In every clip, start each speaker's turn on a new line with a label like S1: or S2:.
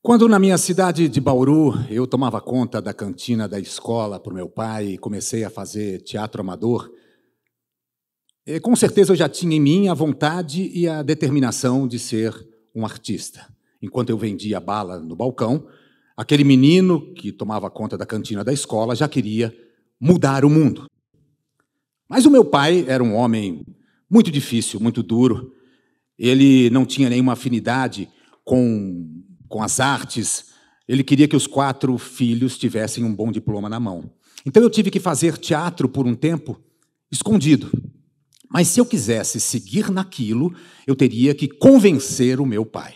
S1: Quando na minha cidade de Bauru eu tomava conta da cantina da escola para o meu pai e comecei a fazer teatro amador, com certeza eu já tinha em mim a vontade e a determinação de ser um artista. Enquanto eu vendia bala no balcão, Aquele menino que tomava conta da cantina da escola já queria mudar o mundo. Mas o meu pai era um homem muito difícil, muito duro. Ele não tinha nenhuma afinidade com, com as artes. Ele queria que os quatro filhos tivessem um bom diploma na mão. Então eu tive que fazer teatro por um tempo escondido. Mas se eu quisesse seguir naquilo, eu teria que convencer o meu pai.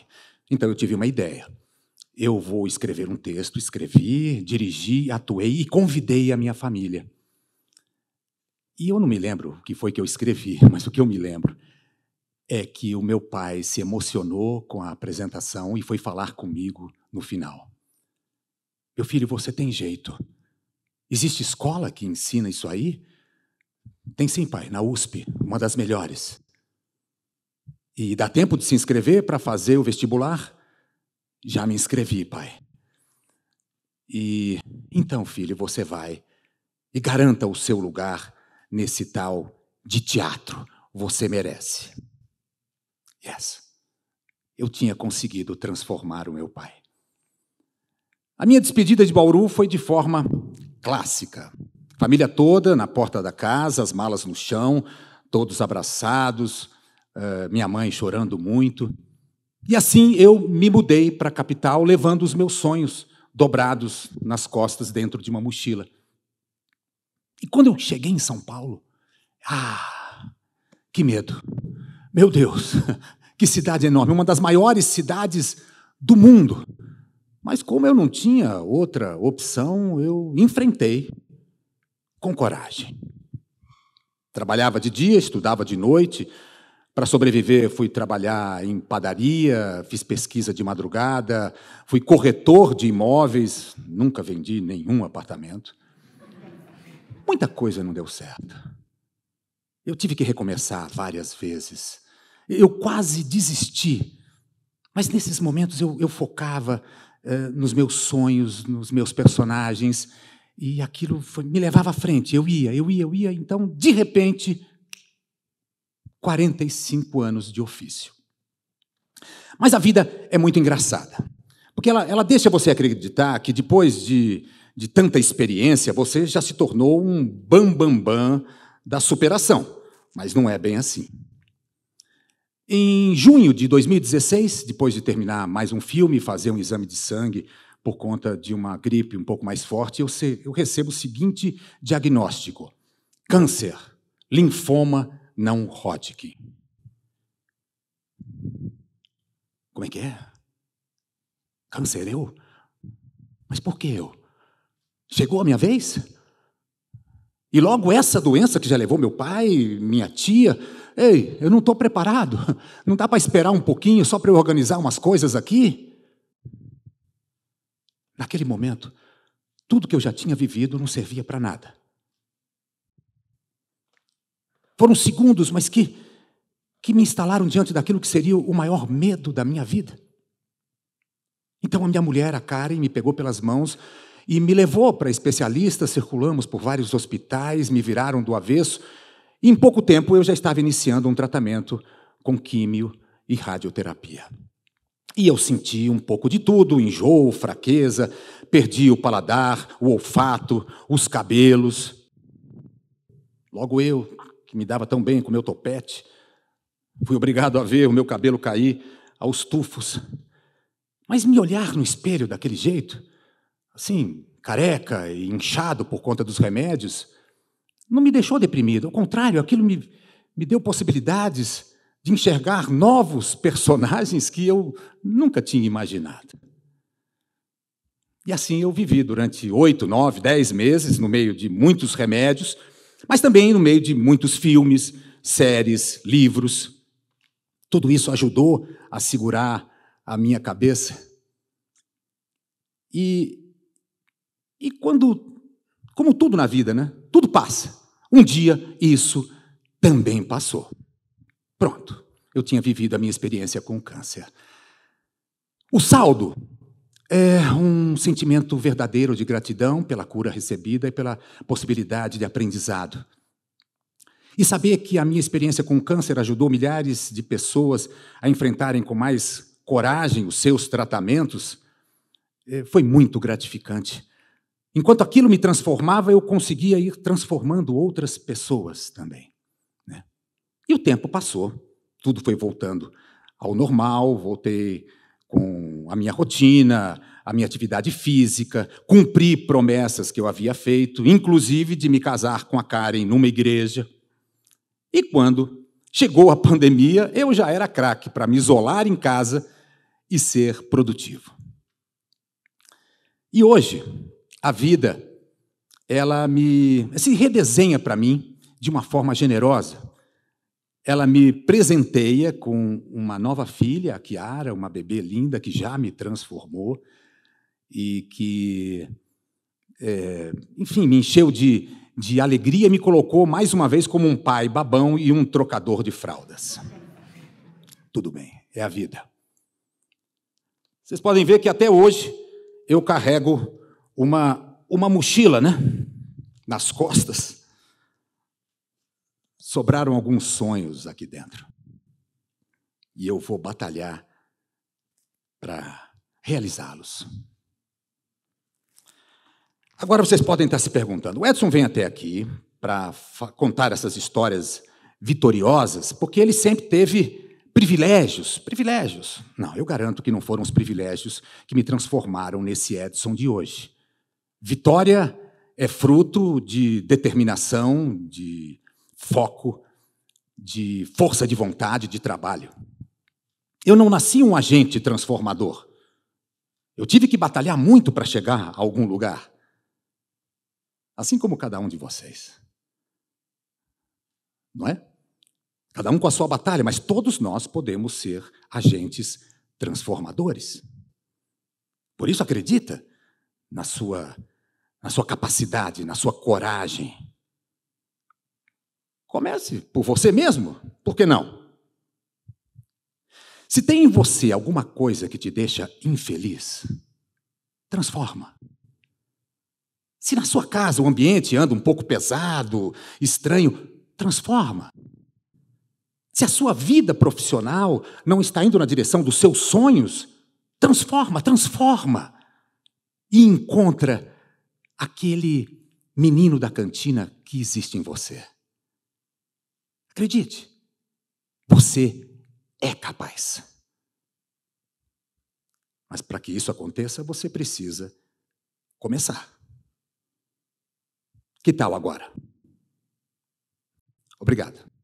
S1: Então eu tive uma ideia eu vou escrever um texto, escrevi, dirigi, atuei e convidei a minha família. E eu não me lembro o que foi que eu escrevi, mas o que eu me lembro é que o meu pai se emocionou com a apresentação e foi falar comigo no final. Meu filho, você tem jeito. Existe escola que ensina isso aí? Tem sim, pai, na USP, uma das melhores. E dá tempo de se inscrever para fazer o vestibular? Já me inscrevi, pai. E então, filho, você vai e garanta o seu lugar nesse tal de teatro. Você merece. Yes. Eu tinha conseguido transformar o meu pai. A minha despedida de Bauru foi de forma clássica. Família toda na porta da casa, as malas no chão, todos abraçados, eh, minha mãe chorando muito. E assim eu me mudei para a capital, levando os meus sonhos dobrados nas costas dentro de uma mochila. E quando eu cheguei em São Paulo, ah, que medo. Meu Deus, que cidade enorme, uma das maiores cidades do mundo. Mas como eu não tinha outra opção, eu enfrentei com coragem. Trabalhava de dia, estudava de noite, para sobreviver, fui trabalhar em padaria, fiz pesquisa de madrugada, fui corretor de imóveis, nunca vendi nenhum apartamento. Muita coisa não deu certo. Eu tive que recomeçar várias vezes. Eu quase desisti. Mas nesses momentos eu, eu focava eh, nos meus sonhos, nos meus personagens, e aquilo foi, me levava à frente. Eu ia, eu ia, eu ia. Então, de repente, 45 anos de ofício. Mas a vida é muito engraçada, porque ela, ela deixa você acreditar que depois de, de tanta experiência, você já se tornou um bambambam bam, bam da superação. Mas não é bem assim. Em junho de 2016, depois de terminar mais um filme e fazer um exame de sangue por conta de uma gripe um pouco mais forte, eu, se, eu recebo o seguinte diagnóstico: câncer, linfoma não Hodgkin. Como é que é? Câncer eu? Mas por que eu? Chegou a minha vez? E logo essa doença que já levou meu pai, minha tia. Ei, eu não estou preparado. Não dá para esperar um pouquinho só para eu organizar umas coisas aqui? Naquele momento, tudo que eu já tinha vivido não servia para nada. Foram segundos, mas que, que me instalaram diante daquilo que seria o maior medo da minha vida. Então a minha mulher, a Karen, me pegou pelas mãos e me levou para especialistas, circulamos por vários hospitais, me viraram do avesso, e em pouco tempo eu já estava iniciando um tratamento com químio e radioterapia. E eu senti um pouco de tudo: enjoo, fraqueza, perdi o paladar, o olfato, os cabelos. Logo eu, que me dava tão bem com o meu topete. Fui obrigado a ver o meu cabelo cair aos tufos. Mas me olhar no espelho daquele jeito, assim, careca e inchado por conta dos remédios, não me deixou deprimido. Ao contrário, aquilo me, me deu possibilidades de enxergar novos personagens que eu nunca tinha imaginado. E assim eu vivi durante oito, nove, dez meses, no meio de muitos remédios, mas também no meio de muitos filmes, séries, livros. Tudo isso ajudou a segurar a minha cabeça. E, e quando, como tudo na vida, né? Tudo passa. Um dia isso também passou. Pronto, eu tinha vivido a minha experiência com o câncer. O saldo é um sentimento verdadeiro de gratidão pela cura recebida e pela possibilidade de aprendizado. E saber que a minha experiência com o câncer ajudou milhares de pessoas a enfrentarem com mais coragem os seus tratamentos é, foi muito gratificante. Enquanto aquilo me transformava, eu conseguia ir transformando outras pessoas também. Né? E o tempo passou, tudo foi voltando ao normal, voltei com a minha rotina, a minha atividade física, cumpri promessas que eu havia feito, inclusive de me casar com a Karen numa igreja. E quando chegou a pandemia, eu já era craque para me isolar em casa e ser produtivo. E hoje, a vida ela me se redesenha para mim de uma forma generosa, ela me presenteia com uma nova filha, a Kiara, uma bebê linda que já me transformou e que, é, enfim, me encheu de, de alegria e me colocou mais uma vez como um pai babão e um trocador de fraldas. Tudo bem, é a vida. Vocês podem ver que até hoje eu carrego uma, uma mochila né, nas costas sobraram alguns sonhos aqui dentro. E eu vou batalhar para realizá-los. Agora vocês podem estar se perguntando: o Edson vem até aqui para contar essas histórias vitoriosas, porque ele sempre teve privilégios, privilégios. Não, eu garanto que não foram os privilégios que me transformaram nesse Edson de hoje. Vitória é fruto de determinação, de foco, de força de vontade, de trabalho. Eu não nasci um agente transformador. Eu tive que batalhar muito para chegar a algum lugar. Assim como cada um de vocês. Não é? Cada um com a sua batalha, mas todos nós podemos ser agentes transformadores. Por isso, acredita na sua, na sua capacidade, na sua coragem. Comece por você mesmo, por que não? Se tem em você alguma coisa que te deixa infeliz, transforma. Se na sua casa o ambiente anda um pouco pesado, estranho, transforma. Se a sua vida profissional não está indo na direção dos seus sonhos, transforma, transforma. E encontra aquele menino da cantina que existe em você. Acredite, você é capaz. Mas para que isso aconteça, você precisa começar. Que tal agora? Obrigado.